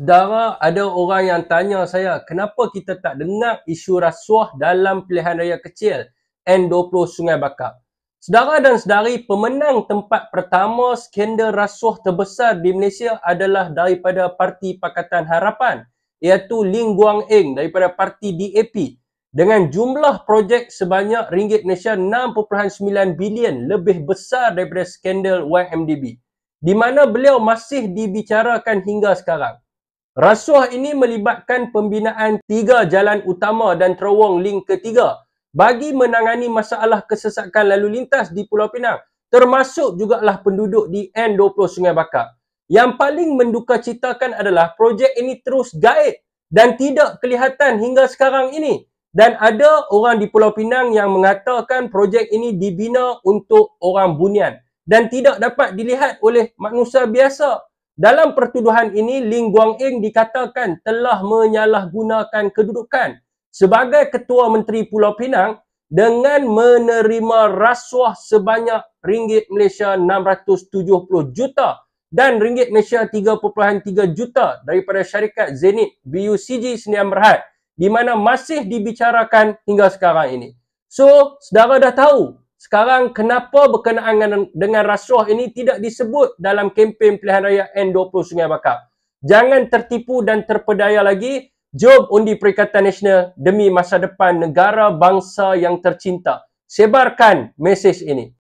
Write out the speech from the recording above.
Saudara, ada orang yang tanya saya, kenapa kita tak dengar isu rasuah dalam pilihan raya kecil N20 Sungai Bakar? Saudara dan saudari, pemenang tempat pertama skandal rasuah terbesar di Malaysia adalah daripada Parti Pakatan Harapan iaitu Ling Guang Eng daripada Parti DAP dengan jumlah projek sebanyak ringgit Malaysia 6.9 bilion lebih besar daripada skandal YMDB di mana beliau masih dibicarakan hingga sekarang. Rasuah ini melibatkan pembinaan tiga jalan utama dan terowong link ketiga bagi menangani masalah kesesakan lalu lintas di Pulau Pinang termasuk jugalah penduduk di N20 Sungai Bakar. Yang paling menduka citakan adalah projek ini terus gaib dan tidak kelihatan hingga sekarang ini. Dan ada orang di Pulau Pinang yang mengatakan projek ini dibina untuk orang bunian dan tidak dapat dilihat oleh manusia biasa dalam pertuduhan ini, Ling Eng dikatakan telah menyalahgunakan kedudukan sebagai Ketua Menteri Pulau Pinang dengan menerima rasuah sebanyak ringgit Malaysia 670 juta dan ringgit Malaysia 3.3 juta daripada syarikat Zenit BUCG Sdn Bhd di mana masih dibicarakan hingga sekarang ini. So, saudara dah tahu sekarang kenapa berkenaan dengan, dengan rasuah ini tidak disebut dalam kempen pilihan raya N20 Sungai Bakar. Jangan tertipu dan terpedaya lagi. Jom undi Perikatan Nasional demi masa depan negara bangsa yang tercinta. Sebarkan mesej ini.